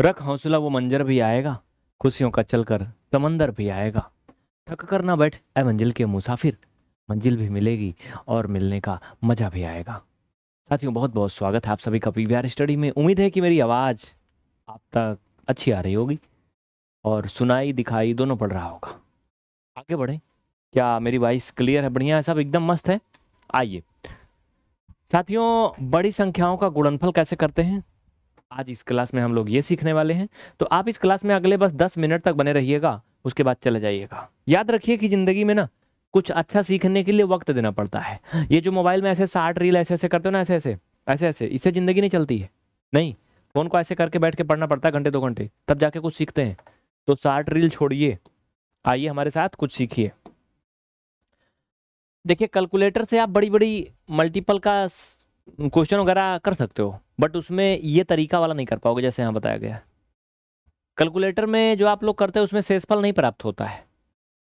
रख हौसला वो मंजर भी आएगा खुशियों का चलकर समंदर भी आएगा थक कर ना बैठ ए मंजिल के मुसाफिर मंजिल भी मिलेगी और मिलने का मज़ा भी आएगा साथियों बहुत बहुत स्वागत है आप सभी का पी स्टडी में उम्मीद है कि मेरी आवाज़ आप तक अच्छी आ रही होगी और सुनाई दिखाई दोनों पड़ रहा होगा आगे बढ़ें क्या मेरी वॉइस क्लियर है बढ़िया है सब एकदम मस्त है आइए साथियों बड़ी संख्याओं का गुणनफल कैसे करते हैं आज इस क्लास में हम लोग ये सीखने वाले हैं तो आप इस क्लास में अगले बस दस मिनट तक बने रहिएगा उसके बाद चले जाइएगा याद रखिए कि ज़िंदगी में ना कुछ अच्छा सीखने के लिए वक्त देना पड़ता है ये जो मोबाइल में ऐसे साठ रील ऐसे ऐसे करते हो ना ऐसे ऐसे ऐसे ऐसे इससे ज़िंदगी नहीं चलती है नहीं फ़ोन को ऐसे करके बैठ के पढ़ना पड़ता है घंटे दो घंटे तब जाके कुछ सीखते हैं तो साठ रील छोड़िए आइए हमारे साथ कुछ सीखिए देखिए कैलकुलेटर से आप बड़ी बड़ी मल्टीपल का क्वेश्चन वगैरह कर सकते हो बट उसमें ये तरीका वाला नहीं कर पाओगे जैसे यहाँ बताया गया कैलकुलेटर में जो आप लोग करते हैं उसमें सेसफल नहीं प्राप्त होता है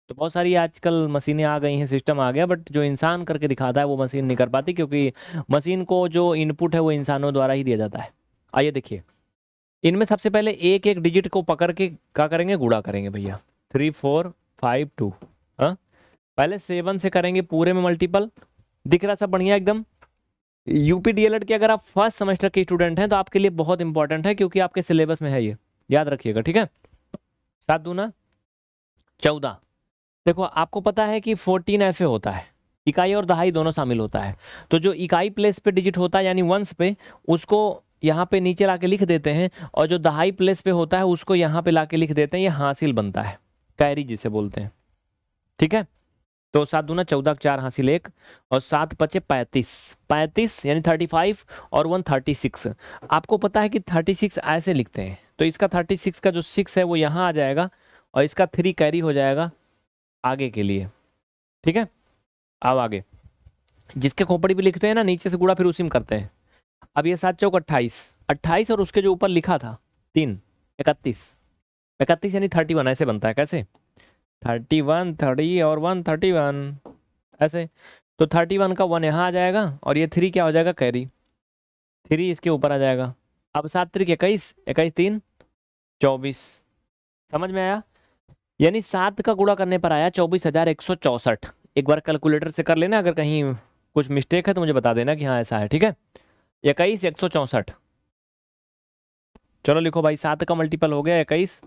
तो बहुत सारी आजकल मशीनें आ गई हैं सिस्टम आ गया बट जो इंसान करके दिखाता है वो मशीन नहीं कर पाती क्योंकि मशीन को जो इनपुट है वो इंसानों द्वारा ही दिया जाता है आइए देखिए इनमें सबसे पहले एक एक डिजिट को पकड़ के क्या करेंगे गुड़ा करेंगे भैया थ्री फोर फाइव टू हाँ पहले सेवन से करेंगे पूरे में मल्टीपल दिख रहा सब बढ़िया एकदम यूपी डीएलएड के अगर आप फर्स्ट सेमेस्टर के स्टूडेंट हैं तो आपके लिए बहुत इंपॉर्टेंट है क्योंकि आपके सिलेबस में है ये याद रखिएगा ठीक है सात दूना चौदह देखो आपको पता है कि फोर्टीन ऐसे होता है इकाई और दहाई दोनों शामिल होता है तो जो इकाई प्लेस पे डिजिट होता है यानी वंस पे उसको यहाँ पे नीचे ला लिख देते हैं और जो दहाई प्लेस पे होता है उसको यहाँ पे ला लिख देते हैं ये हासिल बनता है कैरी जिसे बोलते हैं ठीक है तो सात दूना चौदह चार हासिल एक और सात पचे पैंतीस पैंतीस यानी थर्टी फाइव और वन थर्टी सिक्स आपको पता है कि थर्टी सिक्स ऐसे लिखते हैं तो इसका थर्टी सिक्स का जो सिक्स है वो यहाँ आ जाएगा और इसका थ्री कैरी हो जाएगा आगे के लिए ठीक है अब आगे जिसके खोपड़ी भी लिखते हैं ना नीचे से गुड़ा फिर उसी में करते हैं अब ये सात चौक अट्ठाईस अट्ठाईस और उसके जो ऊपर लिखा था तीन इकतीस इकतीस यानी थर्टी वन ऐसे बनता है कैसे थर्टी वन थर्टी और वन थर्टी वन ऐसे तो थर्टी वन का वन यहाँ आ जाएगा और ये थ्री क्या हो जाएगा कैरी थ्री इसके ऊपर आ जाएगा अब सात तरीक इक्कीस इक्कीस तीन चौबीस समझ में आया यानी सात का गुड़ा करने पर आया चौबीस हज़ार एक सौ चौंसठ एक बार कैलकुलेटर से कर लेना अगर कहीं कुछ मिस्टेक है तो मुझे बता देना कि हाँ ऐसा है ठीक है इक्कीस एक सौ चौंसठ चलो लिखो भाई सात का मल्टीपल हो गया इक्कीस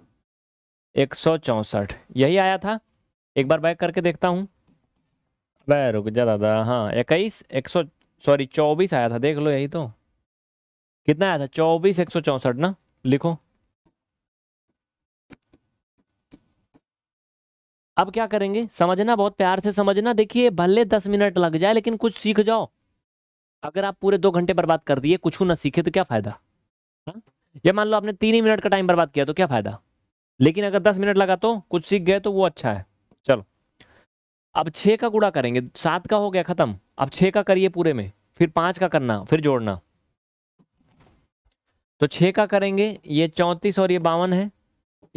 एक सौ चौंसठ यही आया था एक बार बैक करके देखता हूँ वह रुक जा दादा हाँ इक्कीस एक सौ सॉरी चौबीस आया था देख लो यही तो कितना आया था चौबीस एक सौ चौंसठ ना लिखो अब क्या करेंगे समझना बहुत प्यार से समझना देखिए भले दस मिनट लग जाए लेकिन कुछ सीख जाओ अगर आप पूरे दो घंटे बर्बाद कर दिए कुछ ना सीखे तो क्या फायदा हा? या मान लो आपने तीन ही मिनट का टाइम बर्बाद किया तो क्या फायदा लेकिन अगर दस मिनट लगा तो कुछ सीख गए तो वो अच्छा है चलो अब छः का गुड़ा करेंगे सात का हो गया ख़त्म अब छः का करिए पूरे में फिर पांच का करना फिर जोड़ना तो छः का करेंगे ये चौंतीस और ये बावन है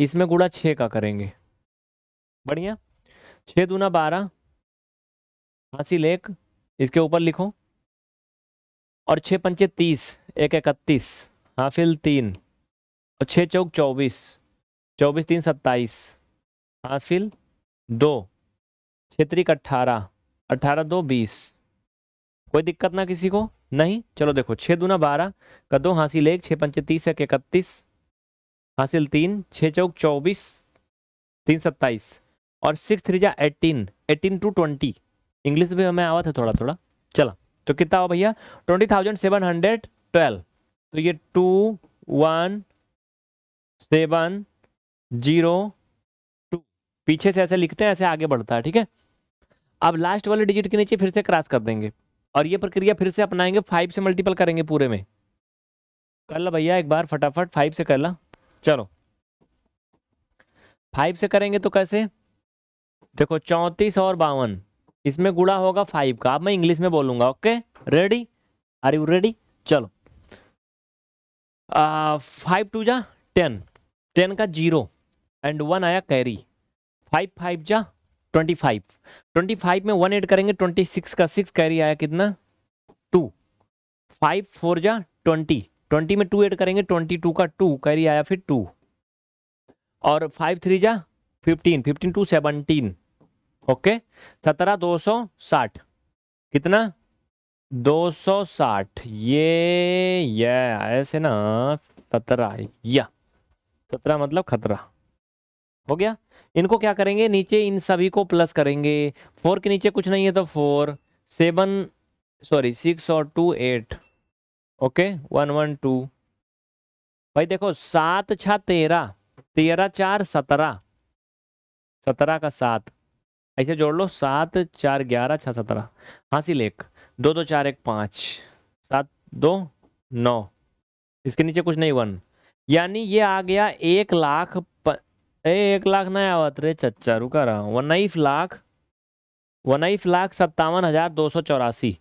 इसमें गुड़ा छ का करेंगे बढ़िया छः दूना बारह हासिल एक इसके ऊपर लिखो और छः पंचे तीस एक इकतीस हाफिल तीन और छः चौक चौबीस चौबीस तीन सत्ताईस हासिल दो क्षेत्रिक अट्ठारह अट्ठारह दो बीस कोई दिक्कत ना किसी को नहीं चलो देखो छः दूना बारह का दो हासिल एक छः पंच तीस एक इकतीस हासिल तीन छः चौक चौबीस तीन सत्ताईस और सिक्स थ्री जा eighteen eighteen two twenty English भी हमें आवा था थोड़ा थोड़ा चला तो कितना हो भैया twenty thousand seven hundred twelve तो ये two one seven zero two पीछे से ऐसे लिखते हैं ऐसे आगे बढ़ता है ठीक है अब लास्ट वाले डिजिट के नीचे फिर से क्रॉस कर देंगे और ये प्रक्रिया फिर से अपनाएंगे फाइव से मल्टीपल करेंगे पूरे में कर ला भैया एक बार फटाफट फाइव से कर ला चलो फाइव से करेंगे तो कैसे देखो चौंतीस और बावन इसमें गुड़ा होगा फाइव का अब मैं इंग्लिश में बोलूंगा okay ready are you ready चलो फाइव टू जा टेन टेन का जीरो एंड वन आया कैरी फाइव फाइव जा ट्वेंटी फाइव ट्वेंटी फाइव में वन एड करेंगे ट्वेंटी सिक्स का सिक्स कैरी आया कितना टू फाइव फोर जा ट्वेंटी ट्वेंटी में टू एड करेंगे ट्वेंटी टू का टू कैरी आया फिर टू और फाइव थ्री जा fifteen fifteen two seventeen okay सत्रह दो सौ साठ कितना दो सौ साठ ये ये ऐसे ना सत्रह या सत्रह मतलब खतरा हो गया इनको क्या करेंगे नीचे इन सभी को प्लस करेंगे फोर के नीचे कुछ नहीं है तो फोर सेवन सॉरी सिक्स और two eight okay one one two भाई देखो सात छा तेरह तेरह चार सत्रह सत्रह का सात ऐसे जोड़ लो सात चार ग्यारह छः सत्रह हाँसी लेख दो दो चार एक पाँच सात दो नौ इसके नीचे कुछ नहीं वन यानी ये आ गया एक लाख प, ए एक लाख नहीं आवा रे चच्चा रुका रहा हूँ उन्नीस लाख उन्नीस लाख सत्तावन हजार दो सौ चौरासी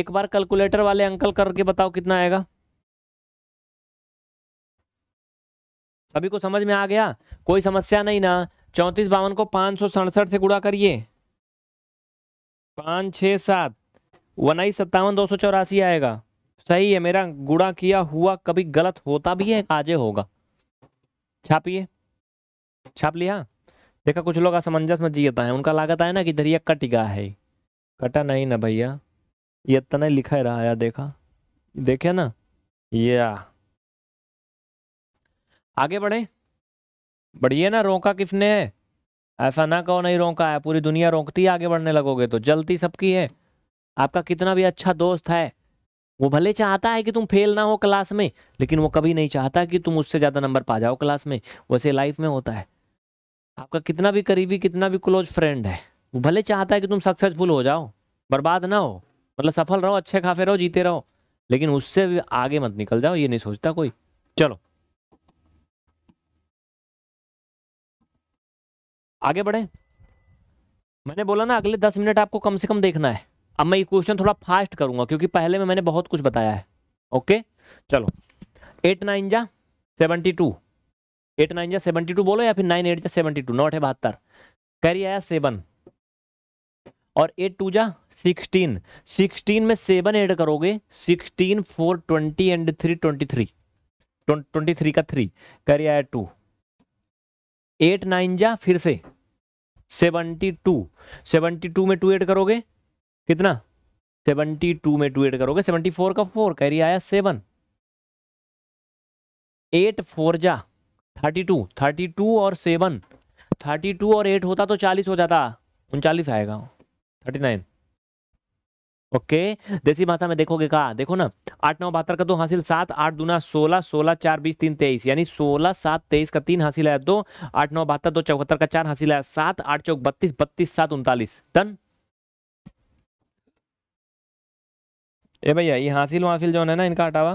एक बार कैलकुलेटर वाले अंकल करके बताओ कितना आएगा सभी को समझ में आ गया कोई समस्या नहीं ना चौंतीस बावन को पाँच सौ सड़सठ से गुड़ा करिए पाँच छः सात उन्नीस सत्तावन दो सौ चौरासी आएगा सही है मेरा गुड़ा किया हुआ कभी गलत होता भी है आजे होगा छापिए छाप लिया देखा कुछ लोग असमंजस में जीता है उनका लागत है ना कि इधर ये कट गया है कटा नहीं ना भैया ये इतना तो लिखा रहा है देखा देखे ना ये आगे बढ़े बढ़िए ना रोका किसने है ऐसा ना कहो नहीं रोका है पूरी दुनिया रोकती है आगे बढ़ने लगोगे तो जलती सबकी है आपका कितना भी अच्छा दोस्त है वो भले चाहता है कि तुम फेल ना हो क्लास में लेकिन वो कभी नहीं चाहता कि तुम उससे ज़्यादा नंबर पा जाओ क्लास में वैसे लाइफ में होता है आपका कितना भी करीबी कितना भी क्लोज फ्रेंड है वो भले चाहता है कि तुम सक्सेसफुल हो जाओ बर्बाद ना हो मतलब सफल रहो अच्छे खाफे रहो जीते रहो लेकिन उससे भी आगे मत निकल जाओ ये नहीं सोचता कोई चलो आगे बढ़े मैंने बोला ना अगले दस मिनट आपको कम से कम देखना है अब मैं ये क्वेश्चन थोड़ा फास्ट करूंगा क्योंकि पहले में मैंने बहुत कुछ बताया है ओके चलो एट नाइन जा सेवेंटी टू एट नाइन या सेवेंटी टू बोलो या फिर नाइन एट या सेवेंटी टू नॉट है बहत्तर कैरी आया सेवन और एट टू जा सिक्सटीन सिक्सटीन में सेवन एड करोगे sixteen four twenty and three twenty three twenty three का थ्री कैरी आया टू एट नाइन जा फिर से सेवनटी टू सेवनटी टू में टू एड करोगे कितना सेवनटी टू में टू एड करोगे सेवनटी फोर का फोर कैरी आया सेवन एट फोर जा थर्टी टू थर्टी टू और सेवन थर्टी टू और एट होता तो चालीस हो जाता उनचालीस आएगा थर्टी नाइन ओके देसी भाषा में देखोगे कहा देखो ना आठ नौ बहत्तर का तो हासिल सात आठ दुना सोलह सोलह चार बीस तीन तेईस यानी सोलह सात तेईस का तीन हासिल है दो आठ नौ बहत्तर दो चौहत्तर का चार हासिल है सात आठ चौक बत्तीस बत्तीस सात उनतालीस डन ए भैया ये हासिल वासिल जो है ना इनका हटावा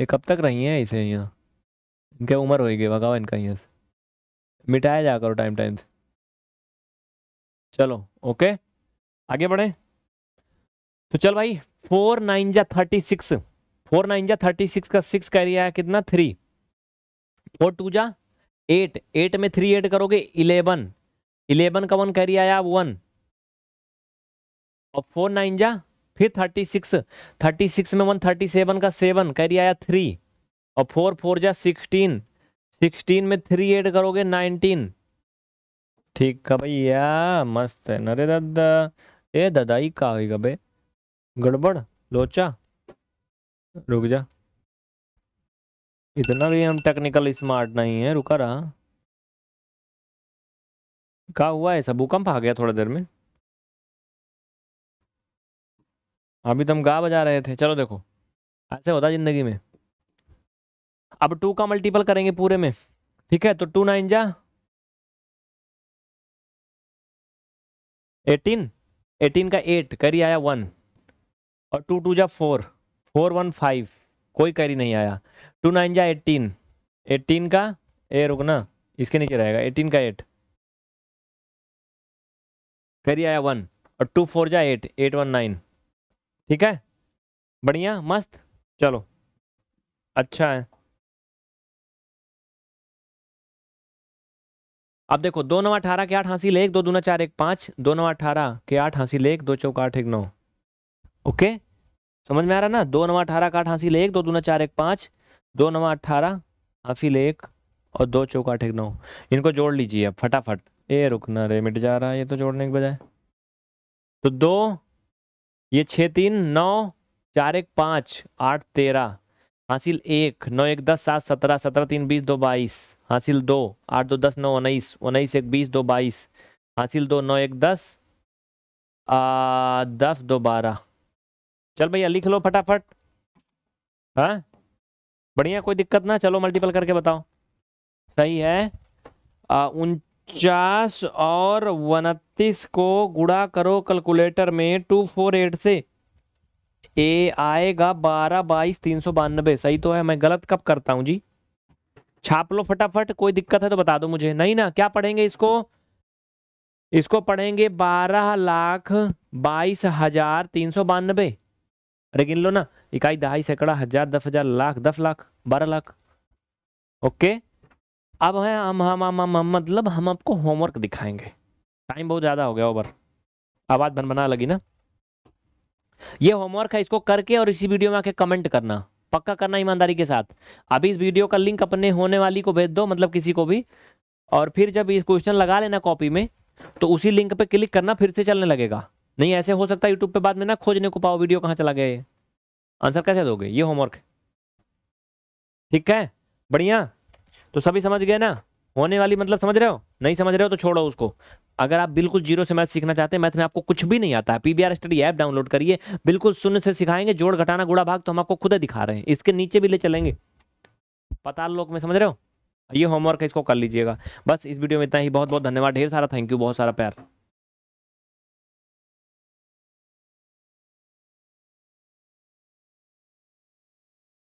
ये कब तक रही है इसे यहाँ इनके उम्र होएगी भगाओ इनका यहाँ से मिटाया जा करो टाइम टाइम से चलो ओके आगे बढ़े तो चल भाई फोर नाइन जा थर्टी सिक्स फोर नाइन जा थर्टी सिक्स का सिक्स कैरी है कितना थ्री फोर टू जा एट एट में थ्री एड करोगे इलेवन इलेवन का वन कैरी आया वन और फोर नाइन जा फिर थर्टी सिक्स थर्टी सिक्स में वन थर्टी सेवन का सेवन रही आया थ्री और फोर फोर जा सिक्सटीन सिक्सटीन में थ्री एड करोगे नाइनटीन ठीक का भैया मस्त है नरे दादा ए दादा ही का होगा गड़बड़ लोचा रुक जा इतना भी हम टेक्निकल स्मार्ट नहीं है रुका रहा का हुआ ऐसा भूकंप आ गया थोड़ा देर में अभी तो हम गा बजा रहे थे चलो देखो ऐसे होता जिंदगी में अब टू का मल्टीपल करेंगे पूरे में ठीक है तो टू नाइन जा एटीन एटीन का एट करी आया वन और टू टू जा फोर फोर वन फाइव कोई करी नहीं आया टू नाइन जा एटीन एटीन का ए रुकना इसके नीचे रहेगा एटीन का एट करी आया वन और टू फोर जा एट एट वन नाइन ठीक है बढ़िया मस्त चलो अच्छा है अब देखो दो नौ अठारह के आठ हासिल एक दो दूना चार एक पाँच दो नौ अठारह के आठ हासिल एक दो चौका आठ एक नौ ओके समझ में आ रहा ना दो नवा अठारह का आठ हासिल एक दो दूना चार एक पाँच दो नवा अठारह हासिल एक और दो चौका आठ एक नौ इनको जोड़ लीजिए अब फटाफट ए रुकना रे मिट जा रहा है ये तो जोड़ने के बजाय तो दो ये छः तीन नौ चार एक पाँच आठ तेरह हासिल एक नौ एक दस सात सत्रह सत्रह तीन बीस दो बाईस हासिल दो आठ दो दस नौ उन्नीस उन्नीस एक बीस दो बाईस हासिल दो नौ एक दस आ, दस दो बारह चल भैया लिख लो फटाफट हाँ बढ़िया कोई दिक्कत ना चलो मल्टीपल करके बताओ सही है उनचास और उनतीस को गुड़ा करो कैलकुलेटर में टू फोर एट से ए आएगा बारह बाईस तीन सौ बानबे सही तो है मैं गलत कब करता हूँ जी छाप लो फटाफट कोई दिक्कत है तो बता दो मुझे नहीं ना क्या पढ़ेंगे इसको इसको पढ़ेंगे बारह लाख बाईस हजार तीन सौ बानबे अरे गिन लो ना इकाई दहाई सैकड़ा हजार दस हजार लाख दस लाख बारह लाख ओके अब है हम हम हम हम मतलब हम आपको होमवर्क दिखाएंगे टाइम बहुत ज़्यादा हो गया ओवर आवाज़ बन बना लगी ना ये होमवर्क है इसको करके और इसी वीडियो में आके कमेंट करना पक्का करना ईमानदारी के साथ अभी इस वीडियो का लिंक अपने होने वाली को भेज दो मतलब किसी को भी और फिर जब इस क्वेश्चन लगा लेना कॉपी में तो उसी लिंक पे क्लिक करना फिर से चलने लगेगा नहीं ऐसे हो सकता यूट्यूब पे बाद में ना खोजने को पाओ वीडियो कहाँ चला गया ये आंसर कैसे दोगे ये होमवर्क ठीक है बढ़िया तो सभी समझ गए ना होने वाली मतलब समझ रहे हो नहीं समझ रहे हो तो छोड़ो उसको अगर आप बिल्कुल जीरो से मैथ सीखना चाहते हैं मैथ में आपको कुछ भी नहीं आता है पीबीआर स्टडी ऐप डाउनलोड करिए बिल्कुल शून्य से सिखाएंगे जोड़ घटाना गुड़ा भाग तो हम आपको खुद दिखा रहे हैं इसके नीचे भी ले चलेंगे पताल लोक में समझ रहे हो ये होमवर्क है इसको कर लीजिएगा बस इस वीडियो में इतना ही बहुत बहुत धन्यवाद ढेर सारा थैंक यू बहुत सारा प्यार